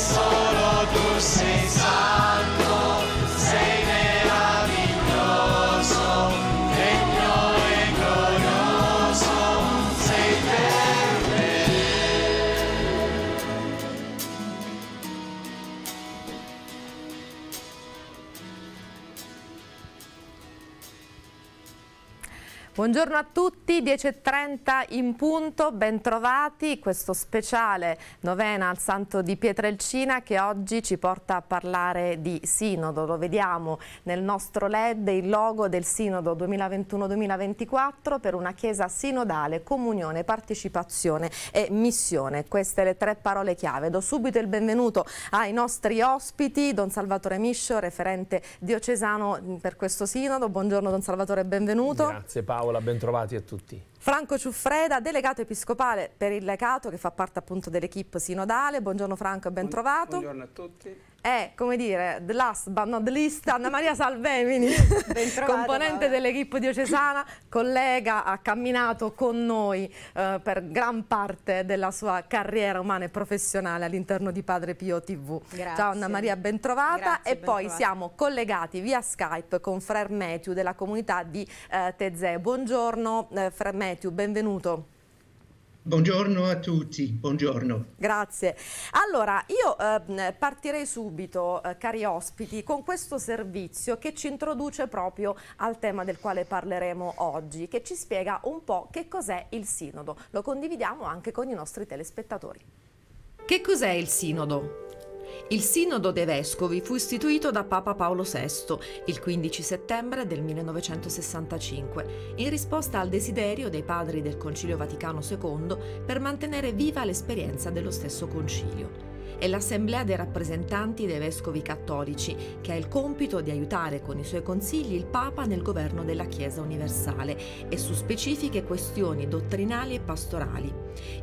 tesouro do sensal. Buongiorno a tutti, 10.30 in punto, bentrovati. Questo speciale novena al Santo di Pietrelcina che oggi ci porta a parlare di sinodo. Lo vediamo nel nostro LED, il logo del sinodo 2021-2024 per una chiesa sinodale, comunione, partecipazione e missione. Queste le tre parole chiave. Do subito il benvenuto ai nostri ospiti, Don Salvatore Miscio, referente diocesano per questo sinodo. Buongiorno Don Salvatore, benvenuto. Grazie Paolo tavola, bentrovati a tutti. Franco Ciuffreda, delegato episcopale per il Lecato che fa parte appunto dell'equipe sinodale. Buongiorno Franco ben trovato. Buongiorno a tutti è, come dire, the last but not least, Anna Maria Salvemini, componente dell'equipe diocesana, collega, ha camminato con noi eh, per gran parte della sua carriera umana e professionale all'interno di Padre Pio TV. Grazie. Ciao Anna Maria, bentrovata. Grazie, e ben poi trovata. siamo collegati via Skype con Frer Matthew della comunità di eh, Tezè. Buongiorno eh, Frer Matthew, benvenuto. Buongiorno a tutti, buongiorno. Grazie. Allora, io eh, partirei subito, eh, cari ospiti, con questo servizio che ci introduce proprio al tema del quale parleremo oggi, che ci spiega un po' che cos'è il sinodo. Lo condividiamo anche con i nostri telespettatori. Che cos'è il sinodo? Il Sinodo dei Vescovi fu istituito da Papa Paolo VI il 15 settembre del 1965 in risposta al desiderio dei padri del Concilio Vaticano II per mantenere viva l'esperienza dello stesso concilio è l'Assemblea dei rappresentanti dei vescovi cattolici, che ha il compito di aiutare con i suoi consigli il Papa nel governo della Chiesa universale e su specifiche questioni dottrinali e pastorali.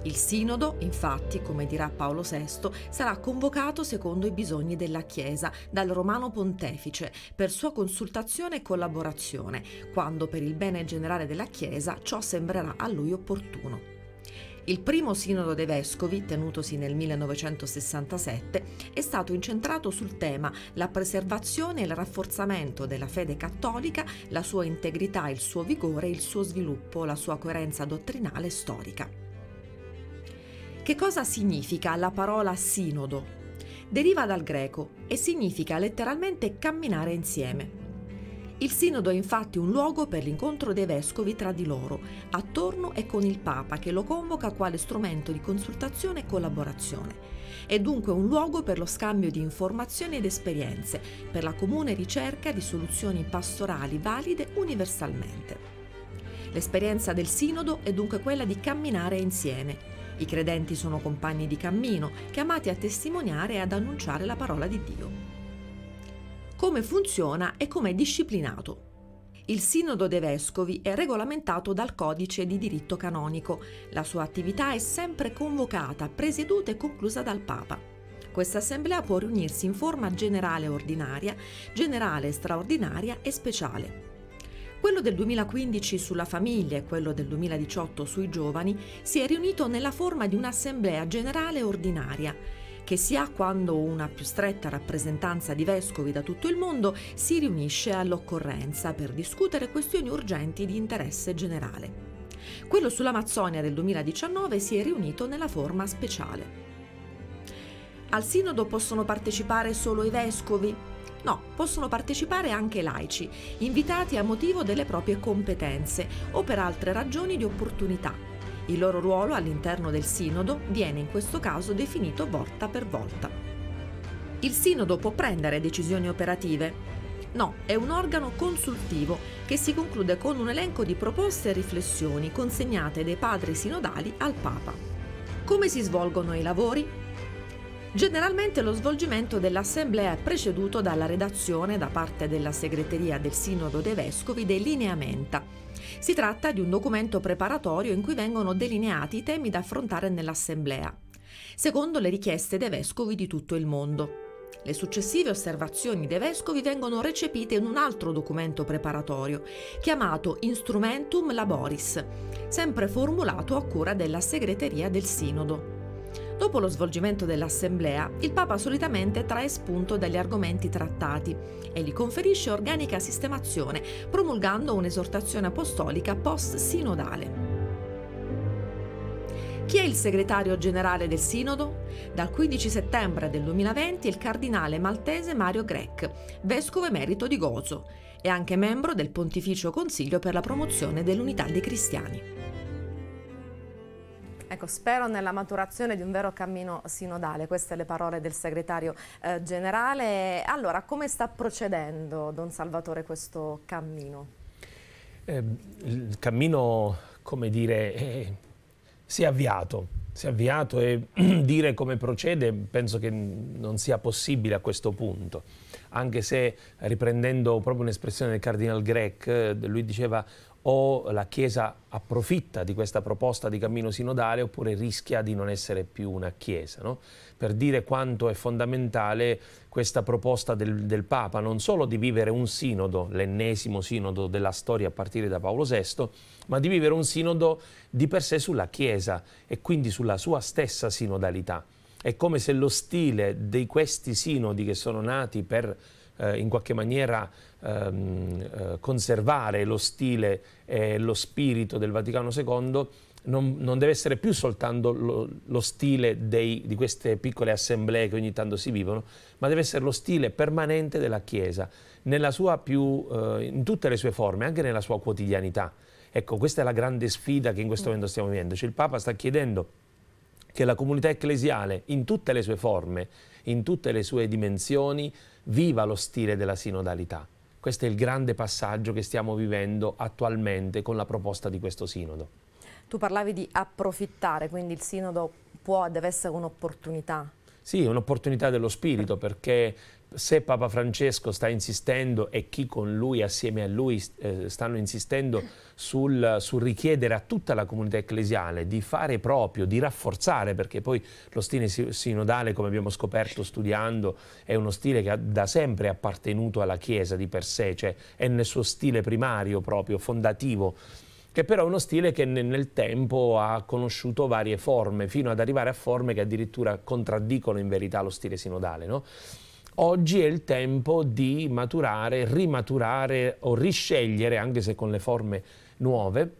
Il Sinodo, infatti, come dirà Paolo VI, sarà convocato secondo i bisogni della Chiesa dal Romano Pontefice per sua consultazione e collaborazione, quando per il bene generale della Chiesa ciò sembrerà a lui opportuno. Il primo sinodo dei vescovi, tenutosi nel 1967, è stato incentrato sul tema la preservazione e il rafforzamento della fede cattolica, la sua integrità, il suo vigore, il suo sviluppo, la sua coerenza dottrinale e storica. Che cosa significa la parola sinodo? Deriva dal greco e significa letteralmente camminare insieme. Il sinodo è infatti un luogo per l'incontro dei vescovi tra di loro, attorno e con il Papa che lo convoca quale strumento di consultazione e collaborazione. È dunque un luogo per lo scambio di informazioni ed esperienze, per la comune ricerca di soluzioni pastorali valide universalmente. L'esperienza del sinodo è dunque quella di camminare insieme. I credenti sono compagni di cammino, chiamati a testimoniare e ad annunciare la parola di Dio come funziona e come è disciplinato. Il Sinodo dei Vescovi è regolamentato dal Codice di diritto canonico. La sua attività è sempre convocata, presieduta e conclusa dal Papa. Questa assemblea può riunirsi in forma generale ordinaria, generale straordinaria e speciale. Quello del 2015 sulla famiglia e quello del 2018 sui giovani si è riunito nella forma di un'assemblea generale ordinaria che si ha quando una più stretta rappresentanza di vescovi da tutto il mondo si riunisce all'occorrenza per discutere questioni urgenti di interesse generale. Quello sull'Amazzonia del 2019 si è riunito nella forma speciale. Al sinodo possono partecipare solo i vescovi? No, possono partecipare anche laici, invitati a motivo delle proprie competenze o per altre ragioni di opportunità, il loro ruolo all'interno del sinodo viene in questo caso definito volta per volta. Il sinodo può prendere decisioni operative. No, è un organo consultivo che si conclude con un elenco di proposte e riflessioni consegnate dai padri sinodali al Papa. Come si svolgono i lavori? Generalmente lo svolgimento dell'assemblea è preceduto dalla redazione da parte della segreteria del Sinodo dei Vescovi dei lineamenta si tratta di un documento preparatorio in cui vengono delineati i temi da affrontare nell'Assemblea, secondo le richieste dei vescovi di tutto il mondo. Le successive osservazioni dei vescovi vengono recepite in un altro documento preparatorio, chiamato Instrumentum Laboris, sempre formulato a cura della segreteria del Sinodo. Dopo lo svolgimento dell'assemblea, il Papa solitamente trae spunto dagli argomenti trattati e gli conferisce organica sistemazione, promulgando un'esortazione apostolica post-sinodale. Chi è il segretario generale del Sinodo? Dal 15 settembre del 2020 il cardinale maltese Mario Grec, vescovo emerito di Gozo, e anche membro del Pontificio Consiglio per la promozione dell'unità dei cristiani. Ecco, spero nella maturazione di un vero cammino sinodale, queste le parole del segretario eh, generale. Allora, come sta procedendo, Don Salvatore, questo cammino? Eh, il cammino, come dire, eh, si è avviato, si è avviato e dire come procede penso che non sia possibile a questo punto, anche se riprendendo proprio un'espressione del Cardinal Grec, eh, lui diceva o la Chiesa approfitta di questa proposta di cammino sinodale oppure rischia di non essere più una Chiesa. No? Per dire quanto è fondamentale questa proposta del, del, Papa, non solo di vivere un sinodo, l'ennesimo sinodo della storia a partire da Paolo VI, ma di vivere un sinodo di per sé sulla Chiesa e quindi sulla sua stessa sinodalità. È come se lo stile di questi sinodi che sono nati per eh, in qualche maniera ehm, eh, conservare lo stile e lo spirito del Vaticano II non, non deve essere più soltanto lo, lo stile dei, di queste piccole assemblee che ogni tanto si vivono, ma deve essere lo stile permanente della Chiesa, più, eh, in tutte le sue forme, anche nella sua quotidianità. Ecco, questa è la grande sfida che in questo mm. momento stiamo vivendo. Cioè, il Papa sta chiedendo che la comunità ecclesiale, in tutte le sue forme, in tutte le sue dimensioni, viva lo stile della sinodalità. Questo è il grande passaggio che stiamo vivendo attualmente con la proposta di questo sinodo. Tu parlavi di approfittare, quindi il sinodo può, deve essere un'opportunità. Sì, un'opportunità dello spirito perché se Papa Francesco sta insistendo e chi con lui, assieme a lui, eh, stanno insistendo sul, sul, richiedere a tutta la comunità ecclesiale di fare proprio, di rafforzare, perché poi lo stile sinodale, come abbiamo scoperto studiando, è uno stile che ha, da sempre è appartenuto alla Chiesa di per sé, cioè è nel suo stile primario proprio, fondativo che però è uno stile che nel tempo ha conosciuto varie forme, fino ad arrivare a forme che addirittura contraddicono in verità lo stile sinodale. No? Oggi è il tempo di maturare, rimaturare o riscegliere, anche se con le forme nuove,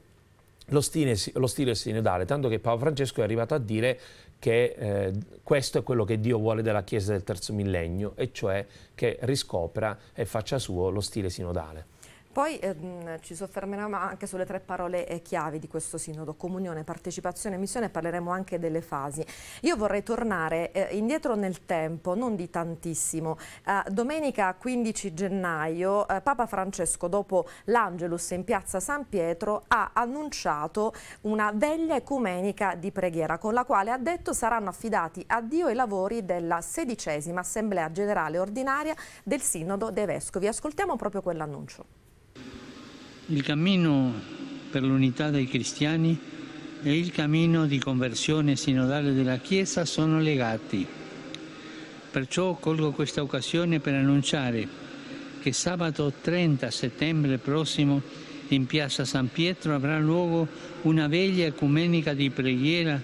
lo stile, lo stile sinodale, tanto che Papa Francesco è arrivato a dire che eh, questo è quello che Dio vuole della Chiesa del terzo millennio, e cioè che riscopra e faccia suo lo stile sinodale. Poi ehm, ci soffermeremo anche sulle tre parole eh, chiave di questo sinodo, comunione, partecipazione e missione, parleremo anche delle fasi. Io vorrei tornare eh, indietro nel tempo, non di tantissimo. Eh, domenica 15 gennaio Papa Francesco, dopo l'Angelus in piazza San Pietro, ha annunciato una veglia ecumenica di preghiera, con la quale ha detto saranno affidati a Dio i lavori della sedicesima Assemblea Generale Ordinaria del Sinodo dei Vescovi. Ascoltiamo proprio quell'annuncio. Il cammino per l'unità dei cristiani e il cammino di conversione sinodale della Chiesa sono legati. Perciò colgo questa occasione per annunciare che sabato 30 settembre prossimo in piazza San Pietro avrà luogo una veglia ecumenica di preghiera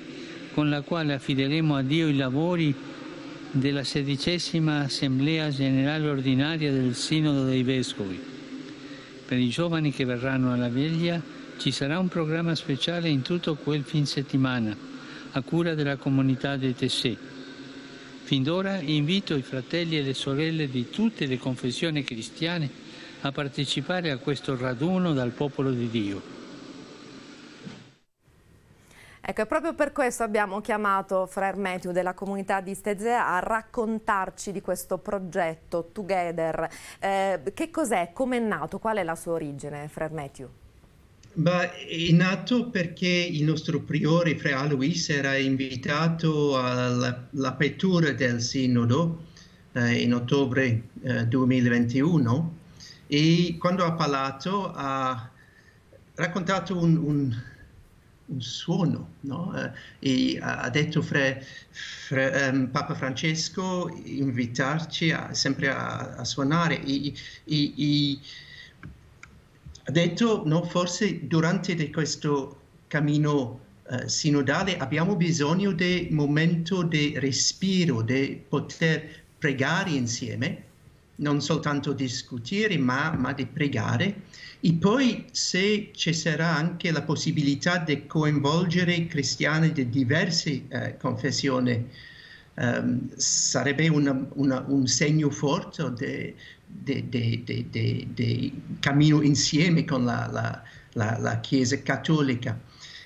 con la quale affideremo a Dio i lavori della sedicesima Assemblea Generale Ordinaria del Sinodo dei Vescovi. Per i giovani che verranno alla veglia ci sarà un programma speciale in tutto quel fin settimana, a cura della comunità dei Tessè. Fin d'ora invito i fratelli e le sorelle di tutte le confessioni cristiane a partecipare a questo raduno dal popolo di Dio. Ecco, e proprio per questo abbiamo chiamato Frère Matthew della comunità di Stezea a raccontarci di questo progetto Together. Eh, che cos'è? Come è nato? Qual è la sua origine, Frère Matthew? Beh, è nato perché il nostro priore, Frère Alois, era invitato all'apertura del sinodo eh, in ottobre eh, 2021 e quando ha parlato ha raccontato un, un un suono, no? Eh, e ha detto fra, fra, um, ehm, Papa Francesco invitarci a, sempre a, a suonare. E, e, e, ha detto, no, forse durante questo cammino uh, sinodale abbiamo bisogno di un momento di respiro, di poter pregare insieme, non soltanto discutere, ma, ma di pregare e poi se ci sarà anche la possibilità di coinvolgere cristiani di diverse eh, confessioni, um, sarebbe una, una, un segno forte del cammino insieme con la, la, la, la Chiesa cattolica.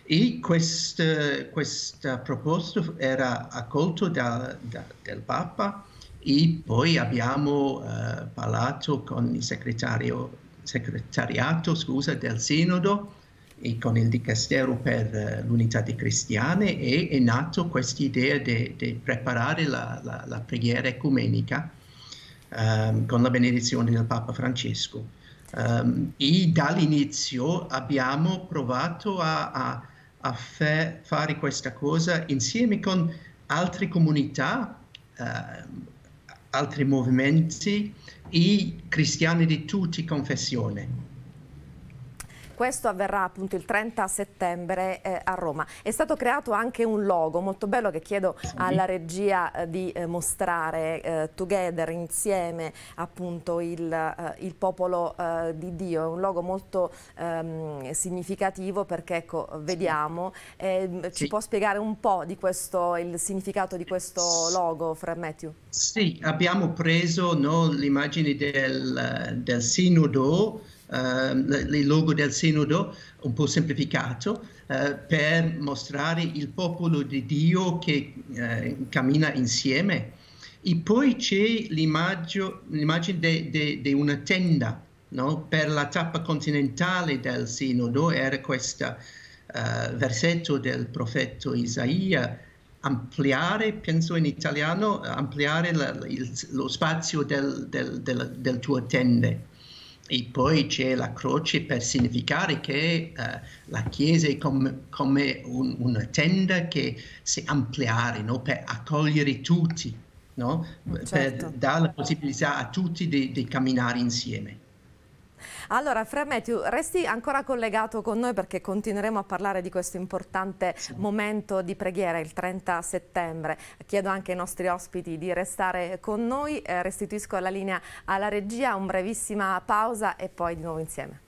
E questo, questa, proposta era accolto da, da, dal Papa e poi abbiamo uh, parlato con il segretario segretariato scusa, del Sinodo e con il Dicastero per eh, l'Unità dei Cristiani e è nata questa idea di preparare la, la, la, preghiera ecumenica um, con la benedizione del Papa Francesco. Um, e dall'inizio abbiamo provato a, a, a fe, fare questa cosa insieme con altre comunità, uh, altri movimenti, i cristiani di tutti confessione. Questo avverrà appunto il 30 settembre eh, a Roma. È stato creato anche un logo molto bello che chiedo alla regia eh, di eh, mostrare eh, together, insieme appunto il, eh, il popolo eh, di Dio. È un logo molto ehm, significativo perché ecco, vediamo. Ehm, sì. Ci può spiegare un po' di questo, il significato di questo logo, Fred Matthew? Sì, abbiamo preso no, l'immagine del, del sinodo il ehm, logo del sinodo un po' semplificato eh, per mostrare il popolo di Dio che eh, cammina insieme. E poi c'è l'immagine di una tenda no? per la tappa continentale del sinodo, era questo uh, eh, versetto del profeta Isaia, ampliare, penso in italiano, ampliare la, il, lo spazio del, del, del, del tuo tende. E poi c'è la croce per significare che eh, la Chiesa è com- come un, una tenda che si ampliare no? per accogliere tutti, no? certo. per dare la possibilità a tutti di, di camminare insieme. Allora, Fra Matthew, resti ancora collegato con noi perché continueremo a parlare di questo importante sì. momento di preghiera il 30 settembre. Chiedo anche ai nostri ospiti di restare con noi, eh, restituisco la linea alla regia, un brevissima pausa e poi di nuovo insieme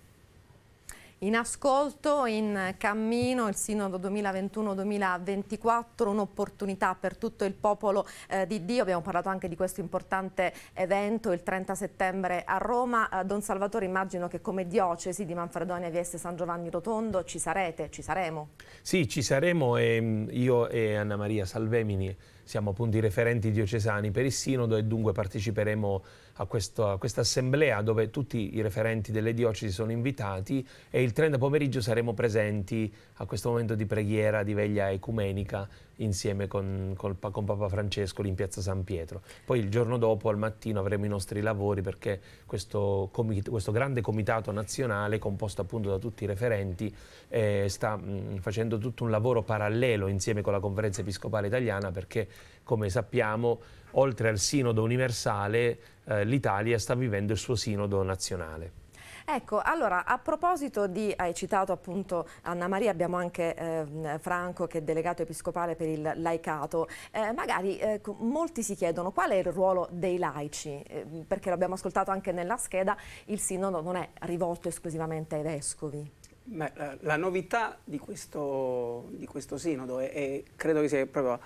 in ascolto, in cammino il Sinodo 2021-2024, un'opportunità per tutto il popolo eh, di Dio. Abbiamo parlato anche di questo importante evento il 30 settembre a Roma. Eh, Don Salvatore, immagino che come diocesi di Manfredonia Vieste San Giovanni Rotondo ci sarete, ci saremo. Sì, ci saremo e mm, io e Anna Maria Salvemini siamo appunto i referenti diocesani per il Sinodo e dunque parteciperemo a, questo, a questa assemblea dove tutti i referenti delle diocesi sono invitati e il 30 pomeriggio saremo presenti a questo momento di preghiera, di veglia ecumenica insieme con, con, con Papa Francesco in piazza San Pietro. Poi il giorno dopo al mattino avremo i nostri lavori perché questo, questo grande comitato nazionale composto appunto da tutti i referenti eh, sta mh, mm, facendo tutto un lavoro parallelo insieme con la conferenza episcopale italiana perché come sappiamo oltre al sinodo universale eh, l'Italia sta vivendo il suo sinodo nazionale. Ecco, allora a proposito di, hai citato appunto Anna Maria, abbiamo anche eh, Franco che è delegato episcopale per il laicato, eh, magari eh, molti si chiedono qual è il ruolo dei laici, ehm, perché l'abbiamo ascoltato anche nella scheda, il sinodo non è rivolto esclusivamente ai vescovi. Beh, la, la novità di questo, di questo sinodo è, è, credo che sia proprio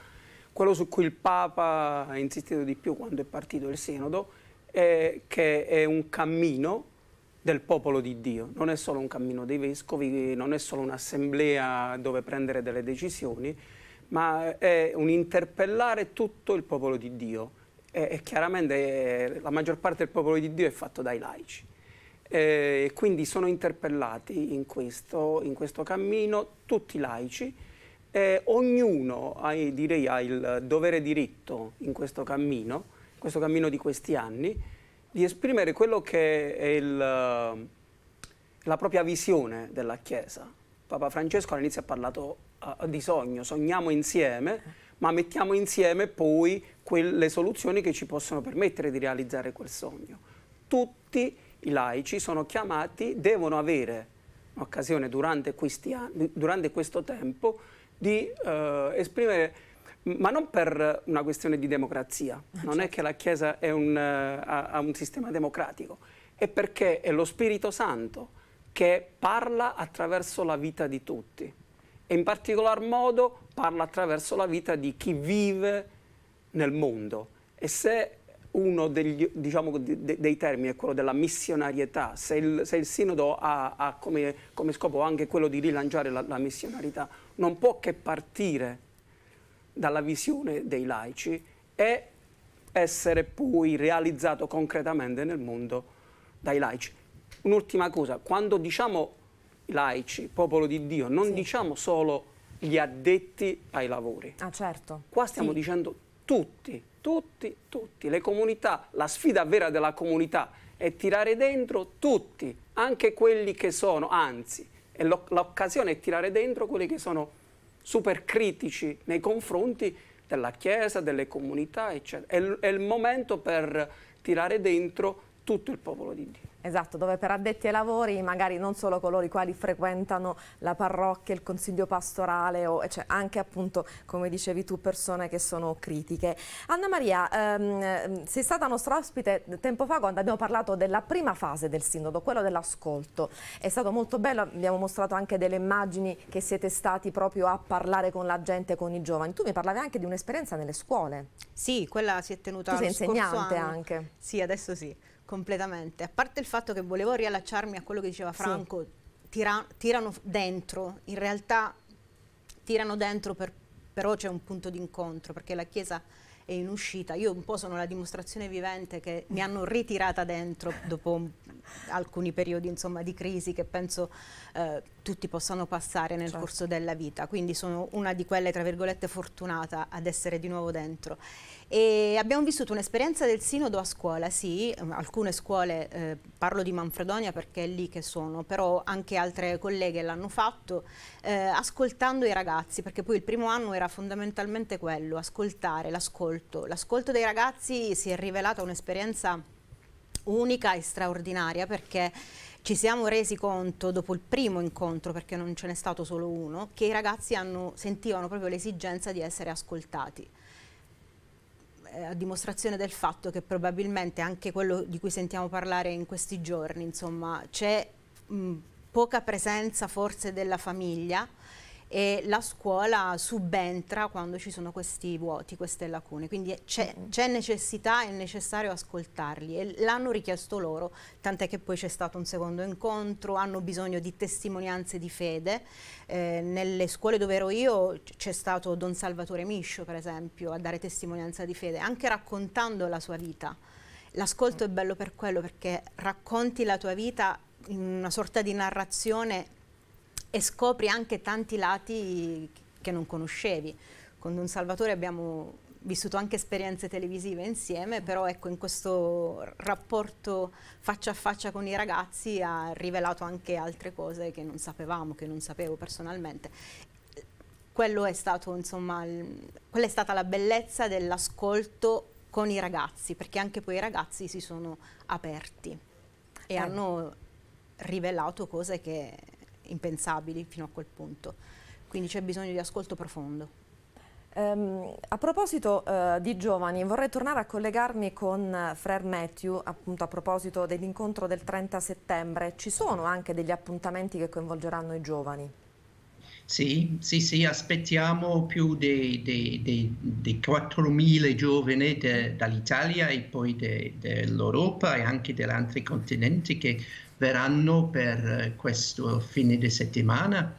quello su cui il Papa ha insistito di più quando è partito il sinodo, è che è un cammino del popolo di Dio, non è solo un cammino dei vescovi, non è solo un'assemblea dove prendere delle decisioni, ma è un interpellare tutto il popolo di Dio e, e chiaramente eh, la maggior parte del popolo di Dio è fatto dai laici. Eh, e quindi sono interpellati in questo, in questo cammino tutti i laici, e ognuno ha, direi, ha il dovere diritto in questo cammino questo cammino di questi anni, di esprimere quello che è il, la propria visione della Chiesa. Papa Francesco all'inizio ha parlato uh, di sogno, sogniamo insieme, ma mettiamo insieme poi quelle soluzioni che ci possono permettere di realizzare quel sogno. Tutti i laici sono chiamati, devono avere un'occasione durante, durante, questo tempo di uh, esprimere ma non per una questione di democrazia, ah, non è certo. che la Chiesa un, eh, ha, ha un sistema democratico, è perché è lo Spirito Santo che parla attraverso la vita di tutti e in particolar modo parla attraverso la vita di chi vive nel mondo e se uno degli, diciamo, de, dei termini è quello della missionarietà, se il, se il Sinodo ha, ha come, come, scopo anche quello di rilanciare la, la missionarietà, non può che partire dalla visione dei laici e essere poi realizzato concretamente nel mondo dai laici. Un'ultima cosa, quando diciamo laici, popolo di Dio, non sì. diciamo solo gli addetti ai lavori. Ah, certo. Qua stiamo sì. dicendo tutti, tutti, tutti. Le comunità, la sfida vera della comunità è tirare dentro tutti, anche quelli che sono, anzi, l'occasione è tirare dentro quelli che sono super critici nei confronti della Chiesa, delle comunità, eccetera. È, è il momento per tirare dentro tutto il popolo di Dio. Esatto, dove per addetti ai lavori, magari non solo coloro i quali frequentano la parrocchia, il consiglio pastorale, o, cioè anche appunto, come dicevi tu, persone che sono critiche. Anna Maria, ehm, sei stata nostra ospite tempo fa quando abbiamo parlato della prima fase del sindodo, quello dell'ascolto. È stato molto bello, abbiamo mostrato anche delle immagini che siete stati proprio a parlare con la gente, con i giovani. Tu mi parlavi anche di un'esperienza nelle scuole. Sì, quella si è tenuta tu sei insegnante anche. Sì, adesso sì completamente, a parte il fatto che volevo riallacciarmi a quello che diceva Franco, sì. tira, tirano dentro, in realtà tirano dentro per, però c'è un punto d'incontro, perché la Chiesa è in uscita, io un po' sono la dimostrazione vivente che mi hanno ritirata dentro dopo alcuni periodi insomma, di crisi che penso eh, tutti possano passare nel certo. corso della vita, quindi sono una di quelle tra virgolette fortunata ad essere di nuovo dentro e abbiamo vissuto un'esperienza del sinodo a scuola, sì, ehm, alcune scuole, eh, parlo di Manfredonia perché è lì che sono, però anche altre colleghe l'hanno fatto, eh, ascoltando i ragazzi, perché poi il primo anno era fondamentalmente quello, ascoltare, l'ascolto. L'ascolto dei ragazzi si è rivelata un'esperienza unica e straordinaria perché ci siamo resi conto dopo il primo incontro, perché non ce n'è stato solo uno, che i ragazzi hanno, sentivano proprio l'esigenza di essere ascoltati eh, a dimostrazione del fatto che probabilmente anche quello di cui sentiamo parlare in questi giorni, insomma, c'è poca presenza forse della famiglia e la scuola subentra quando ci sono questi vuoti, queste lacune, quindi c'è necessità, è necessario ascoltarli e l'hanno richiesto loro, tant'è che poi c'è stato un secondo incontro, hanno bisogno di testimonianze di fede, eh, nelle scuole dove ero io c'è stato Don Salvatore Miscio per esempio a dare testimonianza di fede, anche raccontando la sua vita. L'ascolto è bello per quello perché racconti la tua vita in una sorta di narrazione e scopri anche tanti lati che non conoscevi. Con Don Salvatore abbiamo vissuto anche esperienze televisive insieme, però ecco, in questo rapporto faccia a faccia con i ragazzi ha rivelato anche altre cose che non sapevamo, che non sapevo personalmente. Quello è stato, insomma, quella è stata la bellezza dell'ascolto con i ragazzi, perché anche poi i ragazzi si sono aperti e eh. hanno rivelato cose che impensabili fino a quel punto. Quindi c'è bisogno di ascolto profondo. Um, a proposito uh, di giovani, vorrei tornare a collegarmi con uh, eh, Frère Matthew, appunto a proposito dell'incontro del 30 settembre. Ci sono anche degli appuntamenti che coinvolgeranno i giovani? Sì, sì, sì, aspettiamo più di 4.000 giovani dall'Italia e poi dell'Europa e anche dagli altri continenti che verranno per eh, questo fine di settimana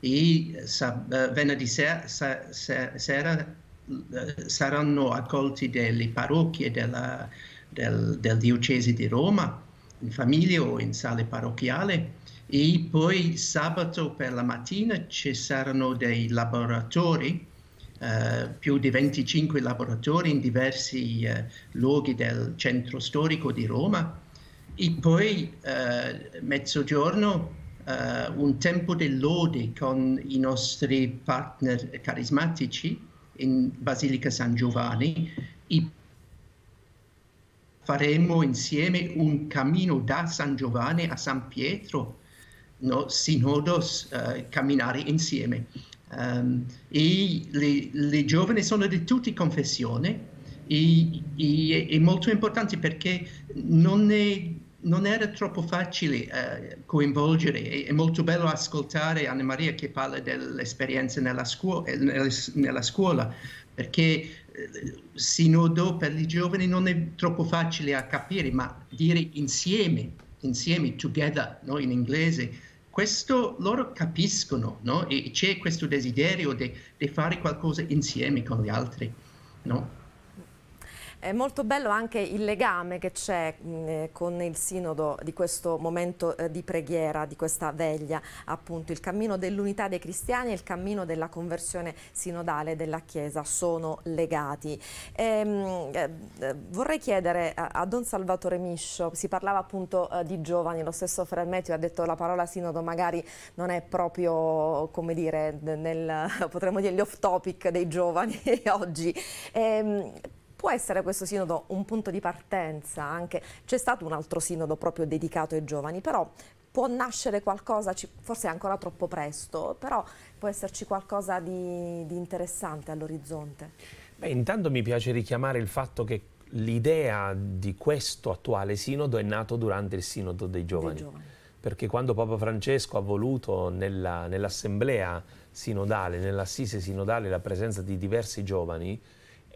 e eh, sab- eh, venerdì sera, sa- sera saranno accolti dalle parrocchie della, del, del diocesi di Roma in famiglia o in sale parrocchiale e poi sabato per la mattina ci saranno dei laboratori, eh, più di 25 laboratori in diversi eh, luoghi del centro storico di Roma e poi eh, mezzogiorno eh, un tempo di lode con i nostri partner carismatici in Basilica San Giovanni e faremo insieme un cammino da San Giovanni a San Pietro, no? sinodos, eh, camminare insieme. Um, e le, le, giovani sono di tutte confessioni e, e, è molto importante perché non è non era troppo facile eh, coinvolgere, è, è, molto bello ascoltare Anna Maria che parla dell'esperienza nella, scuola, eh, nella, nella scuola perché eh, sinodo per i giovani non è troppo facile a capire, ma dire insieme, insieme, together, no? in inglese, questo loro capiscono no? e c'è questo desiderio di de, de fare qualcosa insieme con gli altri. No? È molto bello anche il legame che c'è eh, con il sinodo di questo momento eh, di preghiera, di questa veglia, appunto il cammino dell'unità dei cristiani e il cammino della conversione sinodale della Chiesa sono legati. E, ehm, eh, vorrei chiedere a, Don Salvatore Miscio, si parlava appunto di giovani, lo stesso Frelmetio ha detto la parola sinodo magari non è proprio, come dire, nel, potremmo dire, gli off topic dei giovani oggi. E, ehm, Può essere questo sinodo un punto di partenza anche? C'è stato un altro sinodo proprio dedicato ai giovani, però può nascere qualcosa, forse è ancora troppo presto, però può esserci qualcosa di, di interessante all'orizzonte. Beh, intanto mi piace richiamare il fatto che l'idea di questo attuale sinodo è nato durante il sinodo dei giovani. Dei giovani. Perché quando Papa Francesco ha voluto nell'assemblea nell sinodale, nell'assise sinodale, la presenza di diversi giovani,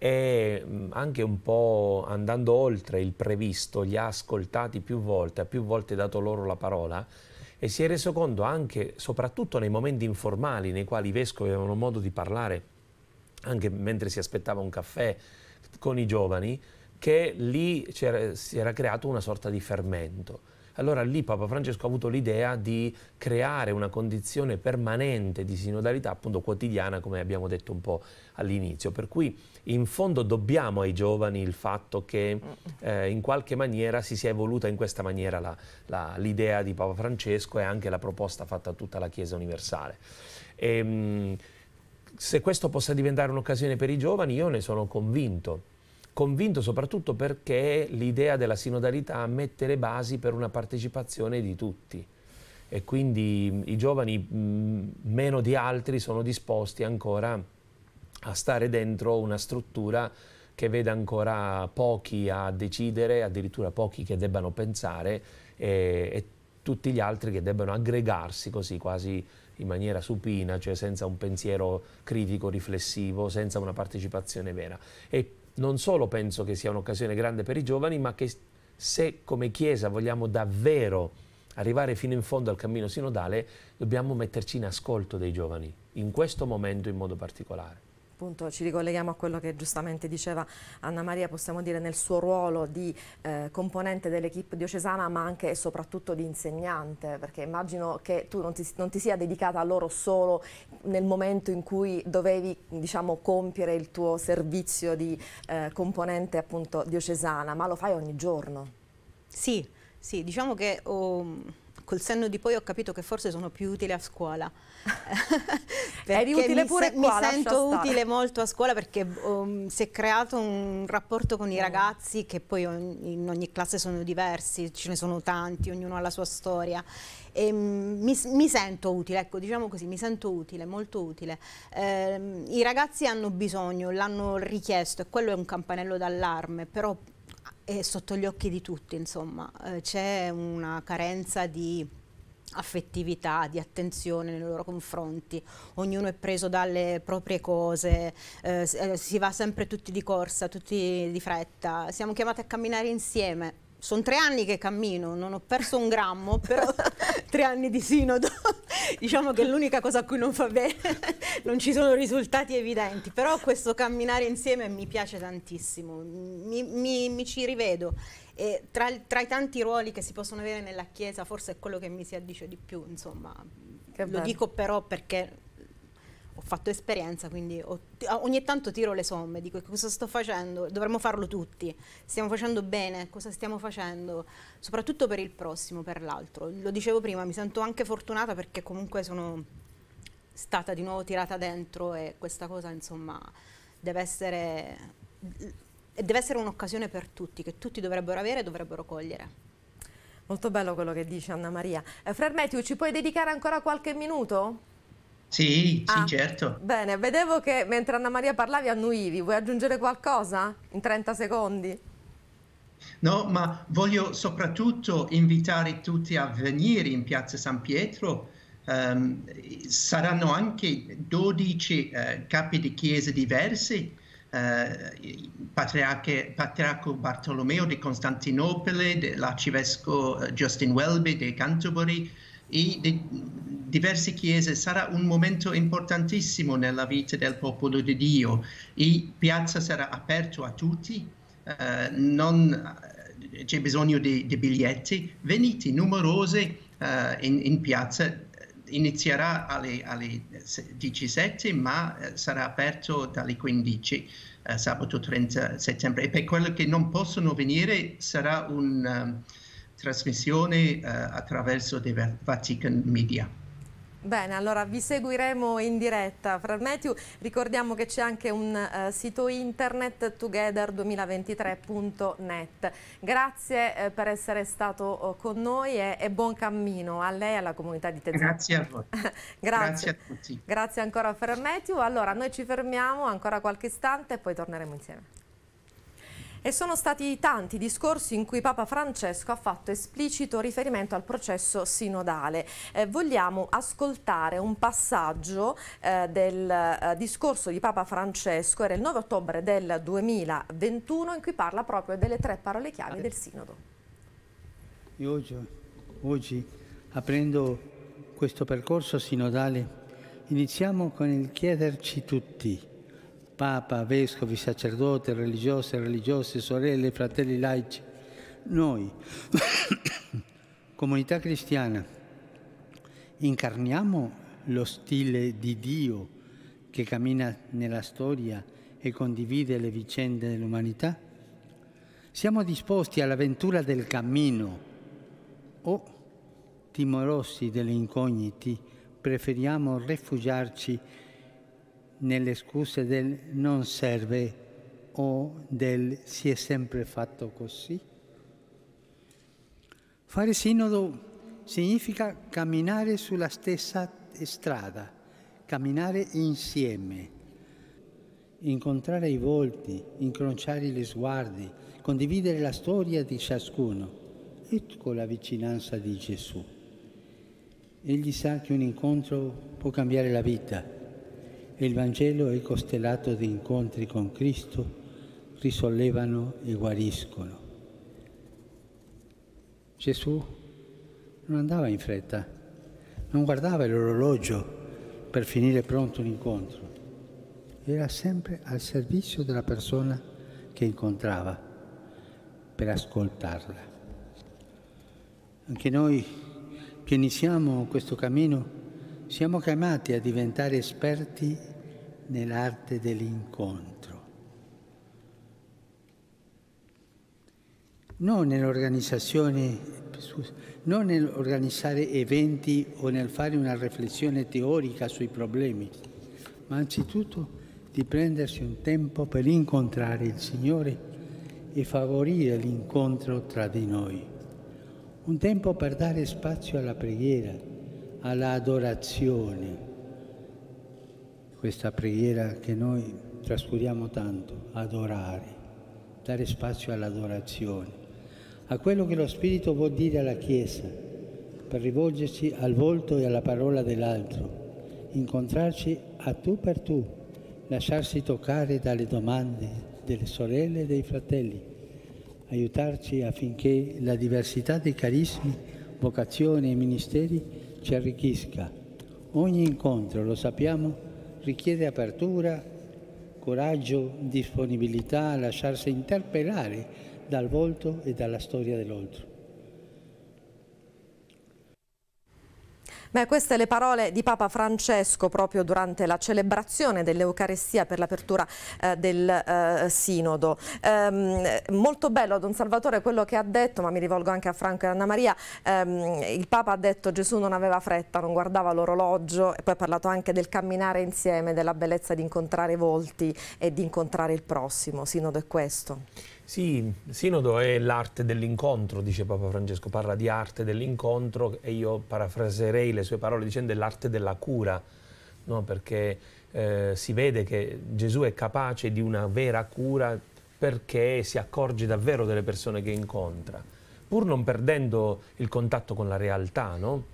e anche un po' andando oltre il previsto, li ha ascoltati più volte, ha più volte dato loro la parola e si è reso conto anche, soprattutto nei momenti informali nei quali i vescovi avevano modo di parlare, anche mentre si aspettava un caffè con i giovani, che lì era, si era creato una sorta di fermento. Allora lì Papa Francesco ha avuto l'idea di creare una condizione permanente di sinodalità, appunto quotidiana, come abbiamo detto un po' all'inizio. Per cui in fondo dobbiamo ai giovani il fatto che eh, in qualche maniera si sia evoluta in questa maniera l'idea di Papa Francesco e anche la proposta fatta a tutta la Chiesa universale. E, ehm, se questo possa diventare un'occasione per i giovani, io ne sono convinto. Convinto soprattutto perché l'idea della sinodalità mette le basi per una partecipazione di tutti e quindi i giovani mm, meno di altri sono disposti ancora a a stare dentro una struttura che vede ancora pochi a decidere, addirittura pochi che debbano pensare e, e tutti gli altri che debbano aggregarsi così quasi in maniera supina, cioè senza un pensiero critico, riflessivo, senza una partecipazione vera. E non solo penso che sia un'occasione grande per i giovani, ma che se come Chiesa vogliamo davvero arrivare fino in fondo al cammino sinodale, dobbiamo metterci in ascolto dei giovani, in questo momento in modo particolare appunto ci ricolleghiamo a quello che giustamente diceva Anna Maria, possiamo dire nel suo ruolo di eh, componente dell'equipe diocesana ma anche e soprattutto di insegnante, perché immagino che tu non ti, non ti, sia dedicata a loro solo nel momento in cui dovevi diciamo, compiere il tuo servizio di eh, componente appunto diocesana, ma lo fai ogni giorno. Sì, sì, diciamo che... Oh col senno di poi ho capito che forse sono più utile a scuola. Eri utile pure se, qua, Mi sento utile molto a scuola perché um, si è creato un rapporto con i oh. ragazzi che poi in ogni classe sono diversi, ce ne sono tanti, ognuno ha la sua storia. E, mi, mi, sento utile, ecco, diciamo così, mi sento utile, molto utile. Eh, I ragazzi hanno bisogno, l'hanno richiesto e quello è un campanello d'allarme, però è sotto gli occhi di tutti, insomma, eh, c'è una carenza di affettività, di attenzione nei loro confronti, ognuno è preso dalle proprie cose, eh, eh si va sempre tutti di corsa, tutti di fretta, siamo chiamati a camminare insieme sono tre anni che cammino, non ho perso un grammo, però tre anni di sinodo, diciamo che è l'unica cosa a cui non fa bene, non ci sono risultati evidenti, però questo camminare insieme mi piace tantissimo, mi, mi, mi ci rivedo. E tra, tra, i tanti ruoli che si possono avere nella Chiesa, forse è quello che mi si addice di più, insomma. Che Lo bello. dico però perché ho fatto esperienza, quindi ho, ogni tanto tiro le somme, dico cosa sto facendo, dovremmo farlo tutti, stiamo facendo bene, cosa stiamo facendo, soprattutto per il prossimo, per l'altro. Lo dicevo prima, mi sento anche fortunata perché comunque sono stata di nuovo tirata dentro e questa cosa insomma deve essere, deve essere un'occasione per tutti, che tutti dovrebbero avere e dovrebbero cogliere. Molto bello quello che dice Anna Maria. Eh, Frermetio, ci puoi dedicare ancora qualche minuto? Sì, ah, sì, certo. Bene, vedevo che mentre Anna Maria parlavi annuivi, vuoi aggiungere qualcosa in 30 secondi? No, ma voglio soprattutto invitare tutti a venire in Piazza San Pietro. Um, saranno anche 12 uh, eh, capi di chiese diversi, uh, patriarco Bartolomeo di Costantinopoli, l'arcivescovo eh, Justin Welby di Canterbury, e di, diverse chiese sarà un momento importantissimo nella vita del popolo di Dio. I piazza sarà aperto a tutti, eh, non eh, c'è bisogno di, di biglietti, venite numerose eh, in, in, piazza. Inizierà alle, alle 17, ma eh, sarà aperto dalle 15 eh, sabato 30 settembre. E per quelli che non possono venire sarà un... Um, trasmissione eh, attraverso dei Vatican Media. Bene, allora vi seguiremo in diretta. Fra Matthew, ricordiamo che c'è anche un uh, sito internet together2023.net. Grazie uh, per essere stato uh, con noi e, e, buon cammino a lei e alla comunità di Tezzano. Grazie a voi. Grazie. Grazie. a tutti. Grazie ancora Fra Matthew. Allora, noi ci fermiamo ancora qualche istante e poi torneremo insieme. E sono stati tanti discorsi in cui Papa Francesco ha fatto esplicito riferimento al processo sinodale. Eh, vogliamo ascoltare un passaggio eh, del eh, discorso di Papa Francesco, era il 9 ottobre del 2021, in cui parla proprio delle tre parole chiave del sinodo. Io oggi, oggi aprendo questo percorso sinodale, iniziamo con il chiederci tutti Papa, vescovi, sacerdoti, religiose, religiose, sorelle, fratelli laici, noi, comunità cristiana, incarniamo lo stile di Dio che cammina nella storia e condivide le vicende dell'umanità? Siamo disposti all'avventura del cammino o, timorosi delle incogniti, preferiamo rifugiarci nelle scuse del non serve o del si è sempre fatto così? Fare sinodo significa camminare sulla stessa strada, camminare insieme, incontrare i volti, incrociare gli sguardi, condividere la storia di ciascuno. Ecco la vicinanza di Gesù. Egli sa che un incontro può cambiare la vita il Vangelo è costellato di incontri con Cristo, risollevano e guariscono. Gesù non andava in fretta, non guardava l'orologio per finire pronto un incontro, era sempre al servizio della persona che incontrava per ascoltarla. Anche noi che iniziamo questo cammino siamo chiamati a diventare esperti nell'arte dell'incontro. Non nell'organizzazione, non nell'organizzare eventi o nel fare una riflessione teorica sui problemi, ma anzitutto di prendersi un tempo per incontrare il Signore e favorire l'incontro tra di noi. Un tempo per dare spazio alla preghiera, all'adorazione questa preghiera che noi trascuriamo tanto, adorare, dare spazio all'adorazione, a quello che lo Spirito vuol dire alla Chiesa per rivolgersi al volto e alla parola dell'altro, incontrarci a tu per tu, lasciarsi toccare dalle domande delle sorelle e dei fratelli, aiutarci affinché la diversità dei carismi, vocazioni e ministeri ci arricchisca. Ogni incontro, lo sappiamo, richiede apertura, coraggio, disponibilità a lasciarsi interpellare dal volto e dalla storia dell'oltre. Beh, queste le parole di Papa Francesco proprio durante la celebrazione dell'Eucarestia per l'apertura eh, del eh, Sinodo. Ehm, molto bello Don Salvatore quello che ha detto, ma mi rivolgo anche a Franco e Anna Maria, ehm, il Papa ha detto Gesù non aveva fretta, non guardava l'orologio e poi ha parlato anche del camminare insieme, della bellezza di incontrare volti e di incontrare il prossimo. Sinodo è questo. Sì, sinodo è l'arte dell'incontro, dice Papa Francesco, parla di arte dell'incontro e io parafraserei le sue parole dicendo l'arte della cura, no? perché eh, si vede che Gesù è capace di una vera cura perché si accorge davvero delle persone che incontra, pur non perdendo il contatto con la realtà, no?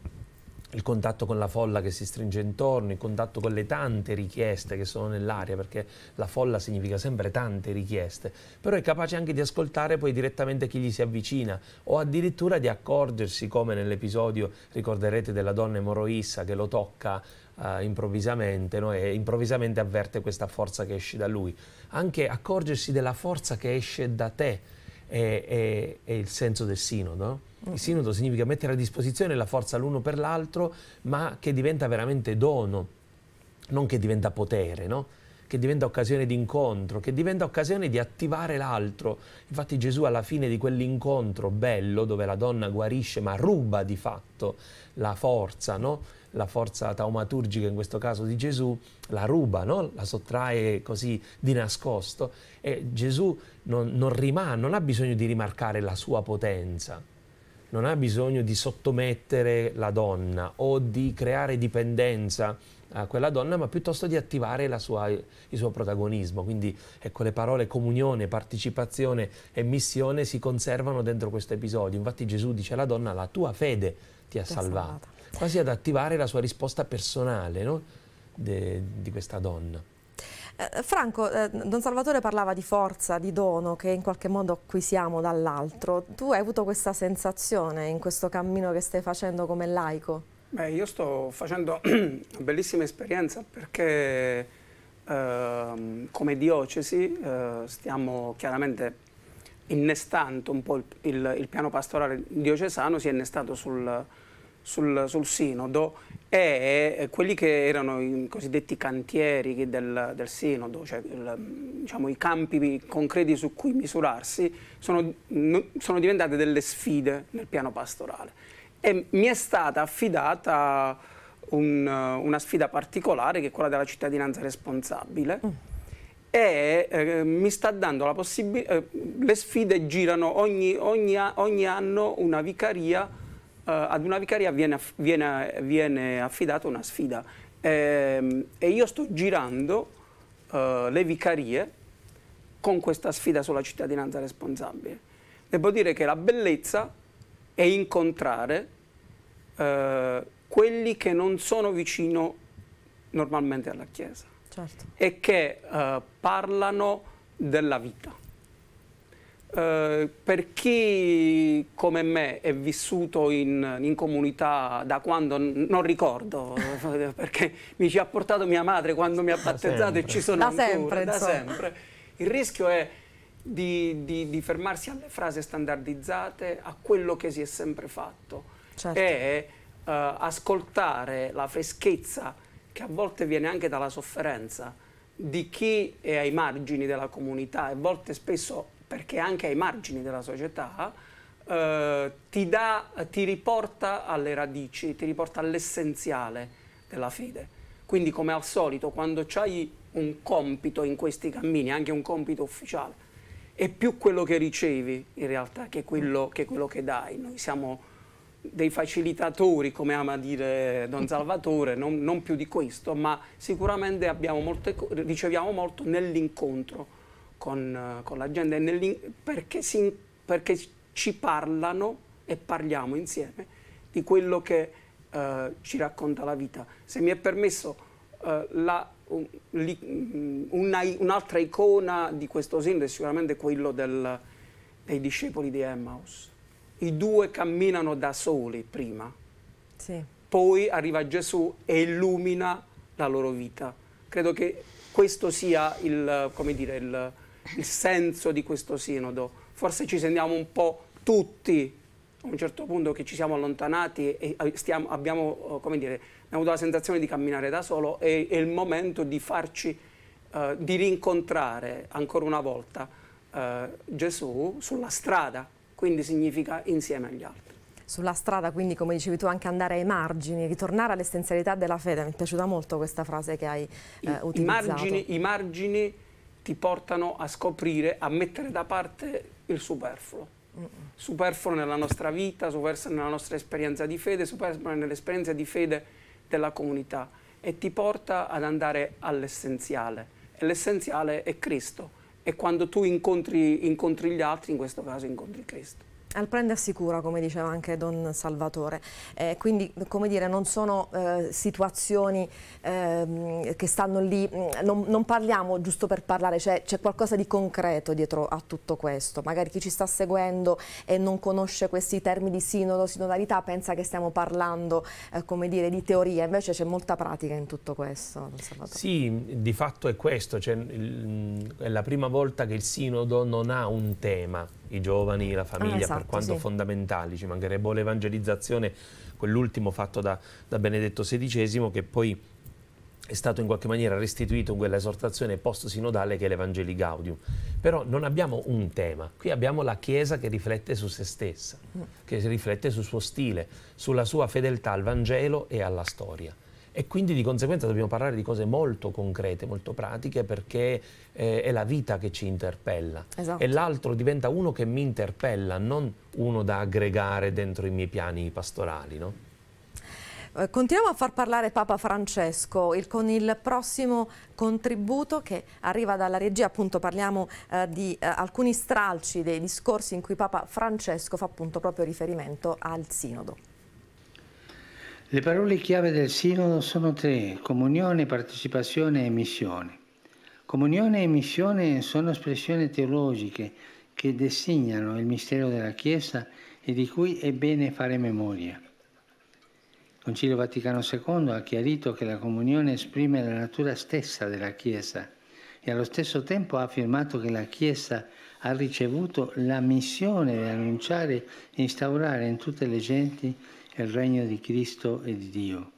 il contatto con la folla che si stringe intorno, il contatto con le tante richieste che sono nell'aria, perché la folla significa sempre tante richieste, però è capace anche di ascoltare poi direttamente chi gli si avvicina o addirittura di accorgersi, come nell'episodio, ricorderete, della donna Moroissa che lo tocca Uh, improvvisamente no? e improvvisamente avverte questa forza che esce da lui. Anche accorgersi della forza che esce da te è, è, è il senso del sinodo. No? Il sinodo significa mettere a disposizione la forza l'uno per l'altro, ma che diventa veramente dono, non che diventa potere, no? che diventa occasione di incontro, che diventa occasione di attivare l'altro. Infatti Gesù alla fine di quell'incontro bello dove la donna guarisce ma ruba di fatto la forza, no? la forza taumaturgica in questo caso di Gesù, la ruba, no? la sottrae così di nascosto e Gesù non, non, rimane, non ha bisogno di rimarcare la sua potenza non ha bisogno di sottomettere la donna o di creare dipendenza a quella donna, ma piuttosto di attivare sua, il suo protagonismo. Quindi ecco, le parole comunione, partecipazione e missione si conservano dentro questo episodio. Infatti Gesù dice alla donna, la tua fede ti ha salvata. salvata. Quasi ad attivare la sua risposta personale no? De, di questa donna. Eh, Franco, eh, Don Salvatore parlava di forza, di dono che in qualche modo acquisiamo dall'altro. Tu hai avuto questa sensazione in questo cammino che stai facendo come laico? Beh, io sto facendo una bellissima esperienza perché eh, come diocesi eh, stiamo chiaramente innestando un po' il, il, il piano pastorale diocesano, si è innestato sul, sul, sul sinodo e quelli che erano i cosiddetti cantieri del, del sinodo, cioè diciamo, i campi concreti su cui misurarsi, sono, sono diventate delle sfide nel piano pastorale. E mi è stata affidata un, una sfida particolare che è quella della cittadinanza responsabile. Mm e eh, mi sta dando la possibilità, eh, le sfide girano ogni, ogni, ogni anno una vicaria eh, ad una vicaria viene, viene, viene affidata una sfida e, ehm, e io sto girando uh, le vicarie con questa sfida sulla cittadinanza responsabile. Devo dire che la bellezza è incontrare uh, quelli che non sono vicino normalmente alla Chiesa certo. e che uh, parlano della vita. Eh, per chi come me è vissuto in, in comunità da quando non ricordo, perché mi ci ha portato mia madre quando mi ha battezzato e ci sono da ancora, sempre, da sempre. Il rischio è di, di, di, fermarsi alle frasi standardizzate, a quello che si è sempre fatto certo. e uh, ascoltare la freschezza che a volte viene anche dalla sofferenza di chi è ai margini della comunità e a volte spesso perché anche ai margini della società, eh, ti, dà, ti riporta alle radici, ti riporta all'essenziale della fede. Quindi come al solito, quando hai un compito in questi cammini, anche un compito ufficiale, è più quello che ricevi in realtà che quello che, quello che dai. Noi siamo dei facilitatori, come ama dire Don Salvatore, non, non più di questo, ma sicuramente molto, riceviamo molto nell'incontro con, con la gente perché, si, perché, ci parlano e parliamo insieme di quello che eh, ci racconta la vita. Se mi è permesso, eh, la, mm, un'altra icona di questo senso è sicuramente quello del, dei discepoli di Emmaus. I due camminano da soli prima, sì. poi arriva Gesù e illumina la loro vita. Credo che questo sia il, come dire, il, il senso di questo sinodo. Forse ci sentiamo un po' tutti a un certo punto che ci siamo allontanati e eh, stiamo, abbiamo, eh, dire, abbiamo, avuto la sensazione di camminare da solo e è il momento di farci, eh, di rincontrare ancora una volta eh, Gesù sulla strada, quindi significa insieme agli altri sulla strada, quindi come dicevi tu anche andare ai margini, ritornare all'essenzialità della fede. Mi è piaciuta molto questa frase che hai eh, utilizzato. I margini, I margini, ti portano a scoprire, a mettere da parte il superfluo. Superfluo nella nostra vita, superfluo nella nostra esperienza di fede, superfluo nell'esperienza di fede della comunità e ti porta ad andare all'essenziale. E l'essenziale è Cristo. E quando tu incontri, incontri gli altri, in questo caso incontri Cristo. Al prendersi cura, come diceva anche Don Salvatore, eh, quindi come dire, non sono eh, situazioni eh, che stanno lì, mm, non, non, parliamo giusto per parlare, cioè c'è cioè, qualcosa di concreto dietro a tutto questo, magari chi ci sta seguendo e non conosce questi termini di sinodo, sinodalità, pensa che stiamo parlando eh, come dire, di teoria, invece c'è molta pratica in tutto questo. Sì, di fatto è questo, cioè, il, mm, è la prima volta che il sinodo non ha un tema, i giovani, la ah, famiglia, ah, esatto, per quanto sì. fondamentali, ci mancherebbe l'evangelizzazione, quell'ultimo fatto da, da Benedetto XVI che poi è stato in qualche maniera restituito in quell'esortazione post-sinodale che è l'Evangeli Gaudium. Però non abbiamo un tema, qui abbiamo la Chiesa che riflette su se stessa, mm. che riflette sul suo stile, sulla sua fedeltà al Vangelo e alla storia e quindi di conseguenza dobbiamo parlare di cose molto concrete, molto pratiche perché eh, è la vita che ci interpella esatto. e l'altro diventa uno che mi interpella, non uno da aggregare dentro i miei piani pastorali. No? Eh, continuiamo a far parlare Papa Francesco il, con il prossimo contributo che arriva dalla regia, appunto parliamo eh, di eh, alcuni stralci dei discorsi in cui Papa Francesco fa appunto proprio riferimento al sinodo. Le parole chiave del sinodo sono tre, comunione, partecipazione e missione. Comunione e missione sono espressioni teologiche che designano il mistero della Chiesa e di cui è bene fare memoria. Il Concilio Vaticano II ha chiarito che la comunione esprime la natura stessa della Chiesa e allo stesso tempo ha affermato che la Chiesa ha ricevuto la missione di annunciare e instaurare in tutte le genti è il regno di Cristo e di Dio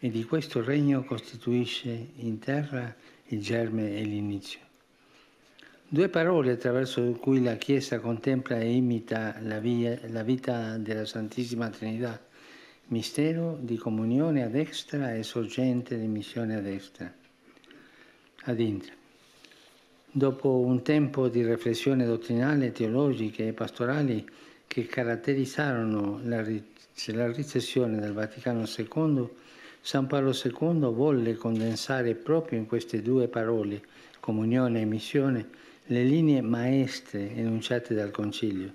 e di questo regno costituisce in terra il germe e l'inizio. Due parole attraverso cui la Chiesa contempla e imita la, via, la vita della Santissima Trinità, mistero di comunione a destra e sorgente di missione a destra, ad intra. Dopo un tempo di riflessione dottrinale, teologiche e pastorali che caratterizzarono la Durante la ricezione del Vaticano II, San Paolo II volle condensare proprio in queste due parole, comunione e missione, le linee maestre enunciate dal Concilio.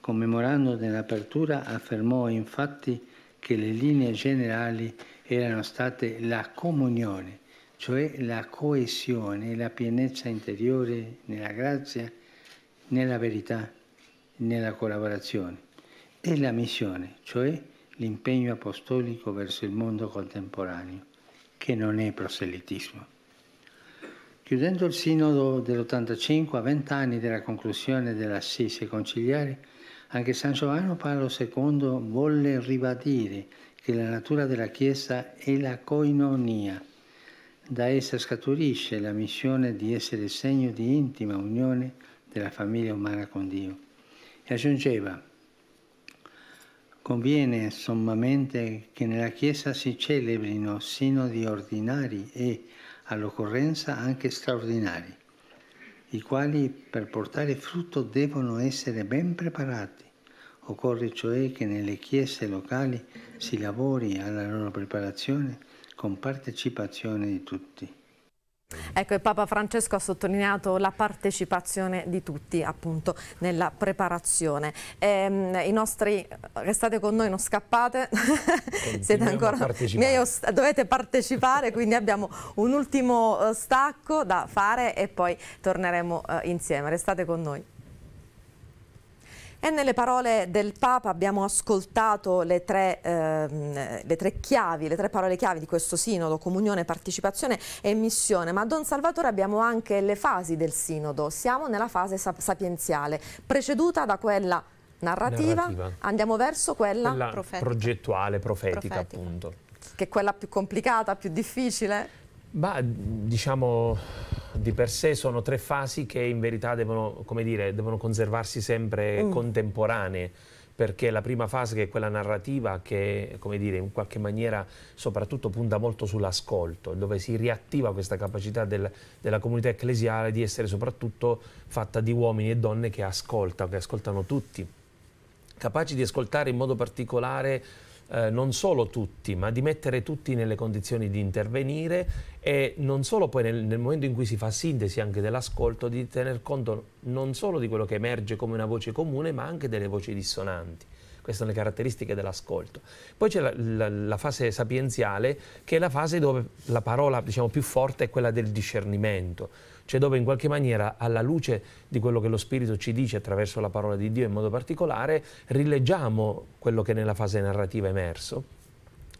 Commemorando nell'apertura affermò infatti che le linee generali erano state la comunione, cioè la coesione e la pienezza interiore nella grazia, nella verità, nella collaborazione è la missione, cioè l'impegno apostolico verso il mondo contemporaneo, che non è proselitismo. Chiudendo il sinodo dell'85 a vent'anni della conclusione della dell'assise conciliare, anche San Giovanni Paolo II volle ribadire che la natura della Chiesa è la coinonia. Da essa scaturisce la missione di essere segno di intima unione della famiglia umana con Dio. E aggiungeva, Conviene sommamente che nella Chiesa si celebrino sinodi ordinari e, all'occorrenza, anche straordinari, i quali per portare frutto devono essere ben preparati. Occorre cioè che nelle chiese locali si lavori alla loro preparazione con partecipazione di tutti. Ecco, e Papa Francesco ha sottolineato la partecipazione di tutti appunto nella preparazione. Ehm, I nostri, restate con noi, non scappate, siete ancora partecipare. Miei, dovete partecipare, quindi abbiamo un ultimo eh, stacco da fare e poi torneremo eh, insieme. Restate con noi. E nelle parole del Papa abbiamo ascoltato le tre, eh, le tre, chiavi, le tre parole chiavi di questo sinodo, comunione, partecipazione e missione, ma a Don Salvatore abbiamo anche le fasi del sinodo, siamo nella fase sap sapienziale, preceduta da quella narrativa, narrativa. andiamo verso quella, quella profetica. progettuale, profetica, profetica appunto. Che è quella più complicata, più difficile? Bah, diciamo di per sé sono tre fasi che in verità devono, dire, devono conservarsi sempre mm. contemporanee perché la prima fase che è quella narrativa che dire, in qualche maniera soprattutto punta molto sull'ascolto dove si riattiva questa capacità del, della comunità ecclesiale di essere soprattutto fatta di uomini e donne che ascoltano, che ascoltano tutti capaci di ascoltare in modo particolare eh, non solo tutti, ma di mettere tutti nelle condizioni di intervenire e non solo poi nel, nel momento in cui si fa sintesi anche dell'ascolto di tener conto non solo di quello che emerge come una voce comune, ma anche delle voci dissonanti. Queste sono le caratteristiche dell'ascolto. Poi c'è la, la, la, fase sapienziale, che è la fase dove la parola diciamo, più forte è quella del discernimento, cioè dove in qualche maniera, alla luce di quello che lo Spirito ci dice attraverso la parola di Dio in modo particolare, rileggiamo quello che nella fase narrativa è emerso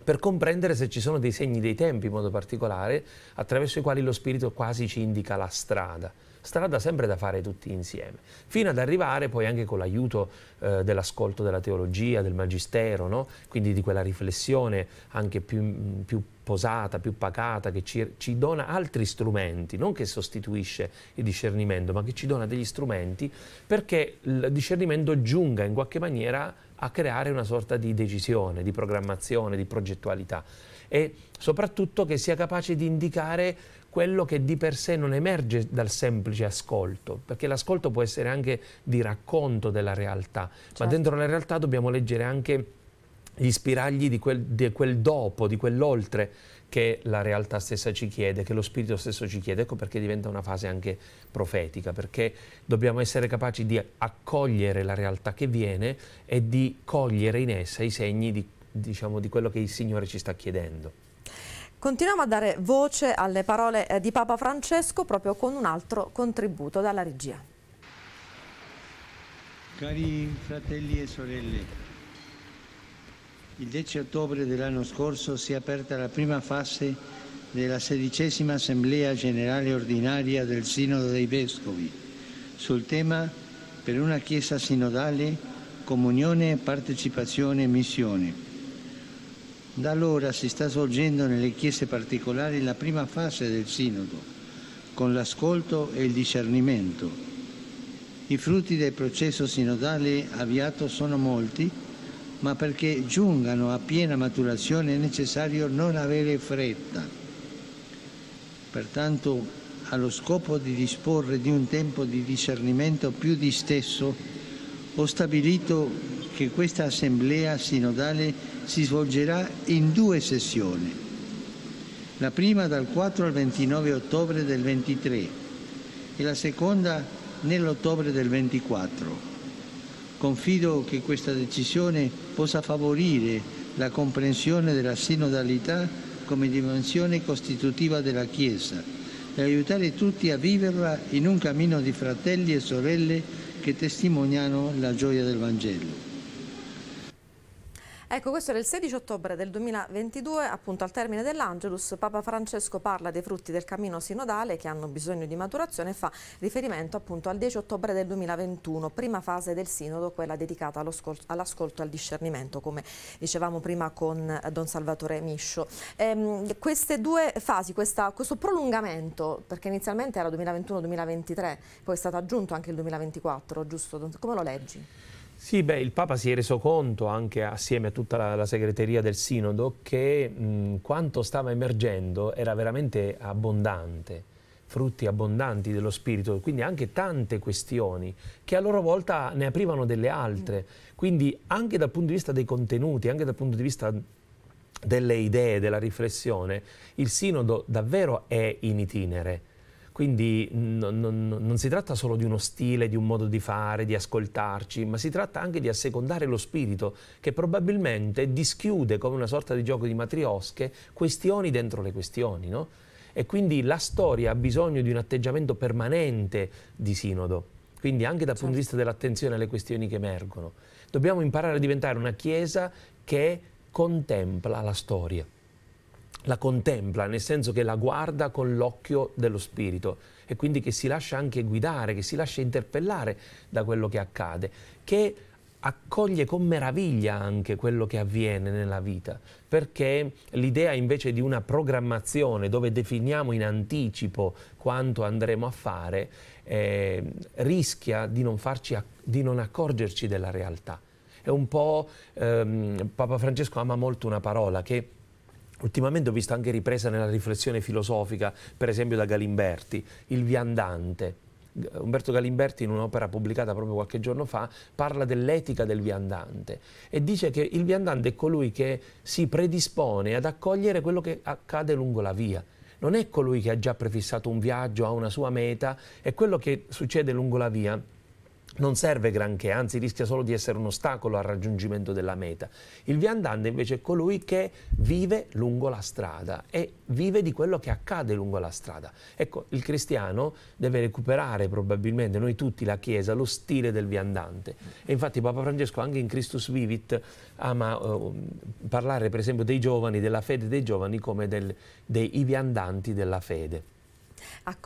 per comprendere se ci sono dei segni dei tempi in modo particolare attraverso i quali lo Spirito quasi ci indica la strada strada sempre da fare tutti insieme, fino ad arrivare poi anche con l'aiuto eh, dell'ascolto della teologia, del magistero, no? quindi di quella riflessione anche più, più posata, più pacata, che ci, ci, dona altri strumenti, non che sostituisce il discernimento, ma che ci dona degli strumenti perché il discernimento giunga in qualche maniera a creare una sorta di decisione, di programmazione, di progettualità e soprattutto che sia capace di indicare quello che di per sé non emerge dal semplice ascolto, perché l'ascolto può essere anche di racconto della realtà, certo. ma dentro la realtà dobbiamo leggere anche gli spiragli di quel, di quel dopo, di quell'oltre che la realtà stessa ci chiede, che lo spirito stesso ci chiede, ecco perché diventa una fase anche profetica, perché dobbiamo essere capaci di accogliere la realtà che viene e di cogliere in essa i segni di, diciamo, di quello che il Signore ci sta chiedendo. Continuiamo a dare voce alle parole eh, di Papa Francesco proprio con un altro contributo dalla regia. Cari fratelli e sorelle, il 10 ottobre dell'anno scorso si è aperta la prima fase della sedicesima Assemblea Generale Ordinaria del Sinodo dei Vescovi sul tema per una Chiesa sinodale, comunione, partecipazione e missione da allora si sta svolgendo nelle chiese particolari la prima fase del sinodo, con l'ascolto e il discernimento. I frutti del processo sinodale avviato sono molti, ma perché giungano a piena maturazione è necessario non avere fretta. Pertanto, allo scopo di disporre di un tempo di discernimento più distesso, ho stabilito che questa assemblea sinodale si svolgerà in due sessioni. La prima dal 4 al 29 ottobre del 23 e la seconda nell'ottobre del 24. Confido che questa decisione possa favorire la comprensione della sinodalità come dimensione costitutiva della Chiesa e aiutare tutti a viverla in un cammino di fratelli e sorelle che testimoniano la gioia del Vangelo. Ecco, questo era il 16 ottobre del 2022, appunto al termine dell'Angelus, Papa Francesco parla dei frutti del cammino sinodale che hanno bisogno di maturazione e fa riferimento appunto al 10 ottobre del 2021, prima fase del sinodo, quella dedicata all'ascolto e al discernimento, come dicevamo prima con eh, Don Salvatore Miscio. Ehm, queste due fasi, questa, questo prolungamento, perché inizialmente era 2021-2023, poi è stato aggiunto anche il 2024, giusto? Come lo leggi? Sì, beh, il Papa si è reso conto anche assieme a tutta la, la segreteria del Sinodo che mh, mm, quanto stava emergendo era veramente abbondante, frutti abbondanti dello Spirito, quindi anche tante questioni che a loro volta ne aprivano delle altre. Mm. Quindi anche dal punto di vista dei contenuti, anche dal punto di vista delle idee, della riflessione, il Sinodo davvero è in itinere quindi non, non, non si tratta solo di uno stile, di un modo di fare, di ascoltarci, ma si tratta anche di assecondare lo spirito che probabilmente dischiude come una sorta di gioco di matriosche questioni dentro le questioni. No? E quindi la storia ha bisogno di un atteggiamento permanente di sinodo quindi anche dal certo. punto di vista certo. dell'attenzione alle questioni che emergono. Dobbiamo imparare a diventare una Chiesa che contempla la storia la contempla, nel senso che la guarda con l'occhio dello spirito e quindi che si lascia anche guidare, che si lascia interpellare da quello che accade, che accoglie con meraviglia anche quello che avviene nella vita, perché l'idea invece di una programmazione dove definiamo in anticipo quanto andremo a fare eh, rischia di non, farci, di non accorgerci della realtà. È un po' ehm, Papa Francesco ama molto una parola che Ultimamente ho visto anche ripresa nella riflessione filosofica, per esempio da Galimberti, il viandante. Umberto Galimberti in un'opera pubblicata proprio qualche giorno fa parla dell'etica del viandante e dice che il viandante è colui che si predispone ad accogliere quello che accade lungo la via. Non è colui che ha già prefissato un viaggio, ha una sua meta, è quello che succede lungo la via non serve granché, anzi rischia solo di essere un ostacolo al raggiungimento della meta. Il viandante invece è colui che vive lungo la strada e vive di quello che accade lungo la strada. Ecco, il cristiano deve recuperare probabilmente, noi tutti, la Chiesa, lo stile del viandante. E infatti Papa Francesco anche in Christus Vivit ama eh, parlare per esempio dei giovani, della fede dei giovani come del, dei viandanti della fede.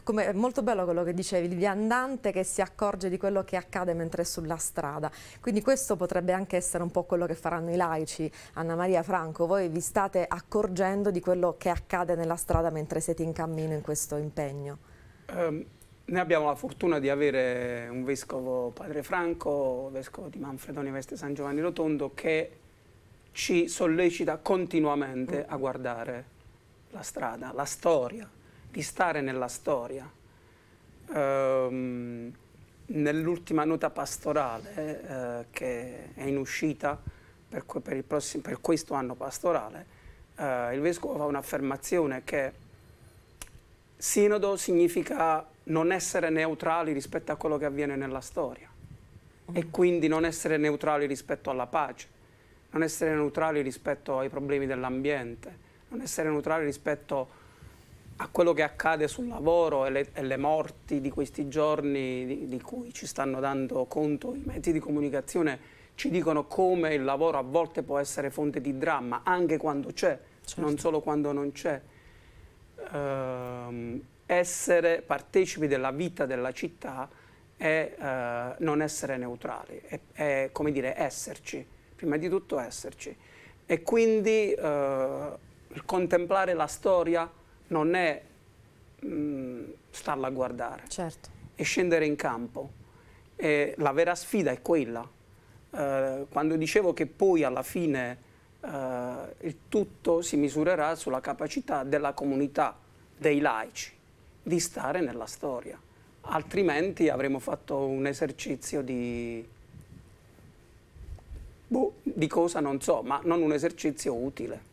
Come, molto bello quello che dicevi, il viandante che si accorge di quello che accade mentre è sulla strada. Quindi questo potrebbe anche essere un po' quello che faranno i laici. Anna Maria Franco, voi vi state accorgendo di quello che accade nella strada mentre siete in cammino in questo impegno? Um, noi abbiamo la fortuna di avere un vescovo Padre Franco, vescovo di Manfredoni Veste San Giovanni Rotondo, che ci sollecita continuamente mm. a guardare la strada, la storia, di stare nella storia. Um, nell'ultima nota pastorale eh, che è in uscita per, per, prossimo, per questo anno pastorale, eh, il Vescovo fa un'affermazione che sinodo significa non essere neutrali rispetto a quello che avviene nella storia e quindi non essere neutrali rispetto alla pace, non essere neutrali rispetto ai problemi dell'ambiente, non essere neutrali rispetto a a quello che accade sul lavoro e le, e le morti di questi giorni di, di, cui ci stanno dando conto i mezzi di comunicazione ci dicono come il lavoro a volte può essere fonte di dramma anche quando c'è, certo. non solo quando non c'è. Ehm, essere partecipi della vita della città è eh, non essere neutrali, è, è, come dire esserci, prima di tutto esserci. E quindi eh, contemplare la storia non è mh, mm, starla a guardare, certo. è scendere in campo. E la vera sfida è quella. Eh, quando dicevo che poi alla fine eh, il tutto si misurerà sulla capacità della comunità, dei laici, di stare nella storia. Altrimenti avremo fatto un esercizio di... Boh, di cosa non so, ma non un esercizio utile.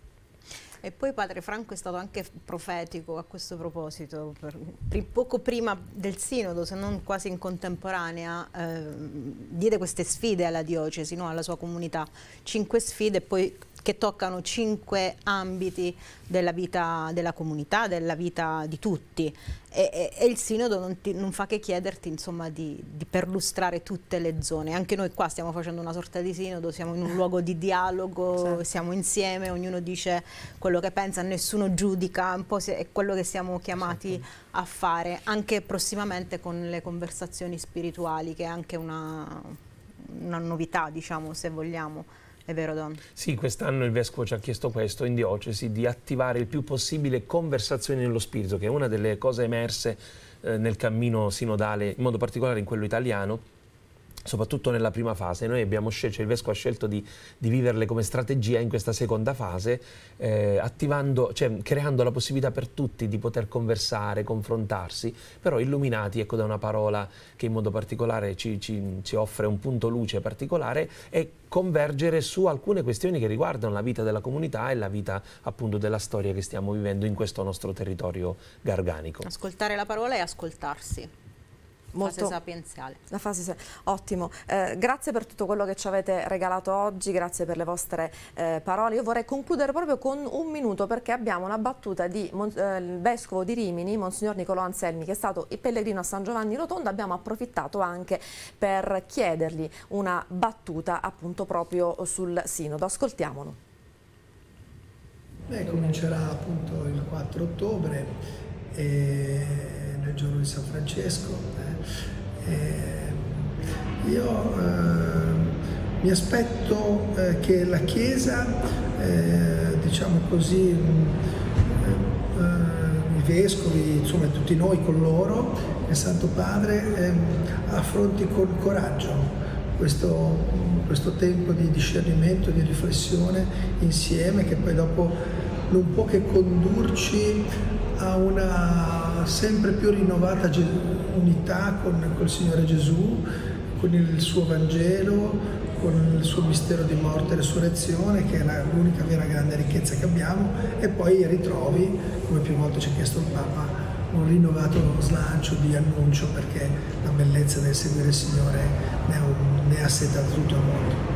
E poi padre Franco è stato anche profetico a questo proposito, per, per, poco prima del sinodo, se non quasi in contemporanea, eh, diede queste sfide alla diocesi, no? alla sua comunità, cinque sfide e poi che toccano cinque ambiti della vita della comunità, della vita di tutti e, e, e il sinodo non, ti, non, fa che chiederti insomma, di, di, perlustrare tutte le zone, anche noi qua stiamo facendo una sorta di sinodo, siamo in un luogo di dialogo, certo. siamo insieme, ognuno dice quello che pensa, nessuno giudica, un po' è quello che siamo chiamati certo. a fare, anche prossimamente con le conversazioni spirituali che è anche una, una novità diciamo se vogliamo. È vero Don? Sì, quest'anno il Vescovo ci ha chiesto questo in diocesi, di attivare il più possibile conversazioni nello spirito, che è una delle cose emerse eh, nel cammino sinodale, in modo particolare in quello italiano, soprattutto nella prima fase. Noi abbiamo scelto, cioè il Vesco ha scelto di, di, viverle come strategia in questa seconda fase, eh, cioè, creando la possibilità per tutti di poter conversare, confrontarsi, però illuminati ecco, da una parola che in modo particolare ci, ci, ci offre un punto luce particolare e convergere su alcune questioni che riguardano la vita della comunità e la vita appunto della storia che stiamo vivendo in questo nostro territorio garganico. Ascoltare la parola e ascoltarsi molto fase sapienziale. La fase, ottimo, eh, grazie per tutto quello che ci avete regalato oggi, grazie per le vostre eh, parole. Io vorrei concludere proprio con un minuto perché abbiamo una battuta di Mon eh, Vescovo di Rimini, Monsignor Nicolò Anselmi, che è stato il pellegrino a San Giovanni Rotondo. Abbiamo approfittato anche per chiedergli una battuta appunto proprio sul sinodo. Ascoltiamolo. Beh, comincerà appunto il 4 ottobre nel giorno di San Francesco. Eh, eh, io eh, mi aspetto che la Chiesa, diciamo così, i vescovi, insomma tutti noi con loro, il Santo Padre, affronti con coraggio questo, questo, tempo di discernimento, di riflessione insieme che poi dopo non può che condurci a una sempre più rinnovata unità con, il Signore Gesù, con il suo Vangelo, con il suo mistero di morte e resurrezione, che è l'unica vera grande ricchezza che abbiamo, e poi ritrovi, come più volte ci ha chiesto il Papa, un rinnovato slancio di annuncio perché la bellezza del seguire il Signore ne ha, ne ha setato tutto il mondo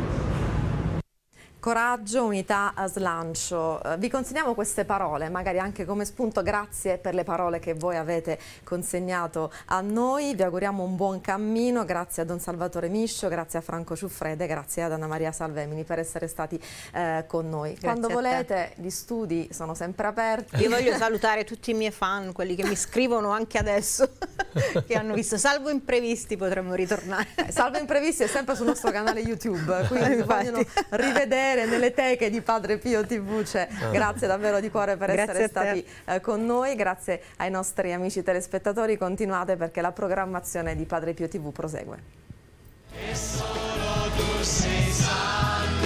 coraggio, unità, eh, slancio. Eh, vi consegniamo queste parole, magari anche come spunto, grazie per le parole che voi avete consegnato a noi, vi auguriamo un buon cammino, grazie a Don Salvatore Miscio, grazie a Franco Ciuffrede, grazie ad Anna Maria Salvemini per essere stati eh, con noi. Grazie Quando volete gli studi sono sempre aperti. Io voglio salutare tutti i miei fan, quelli che mi scrivono anche adesso, che hanno visto Salvo Imprevisti potremmo ritornare. Salvo Imprevisti è sempre sul nostro canale YouTube, quindi vogliono rivedere piacere nelle teche di Padre Pio TV c'è. Ah. Grazie davvero di cuore per grazie essere stati eh, con noi, grazie ai nostri amici telespettatori, continuate perché la programmazione di Padre Pio TV prosegue. E solo tu sei santo.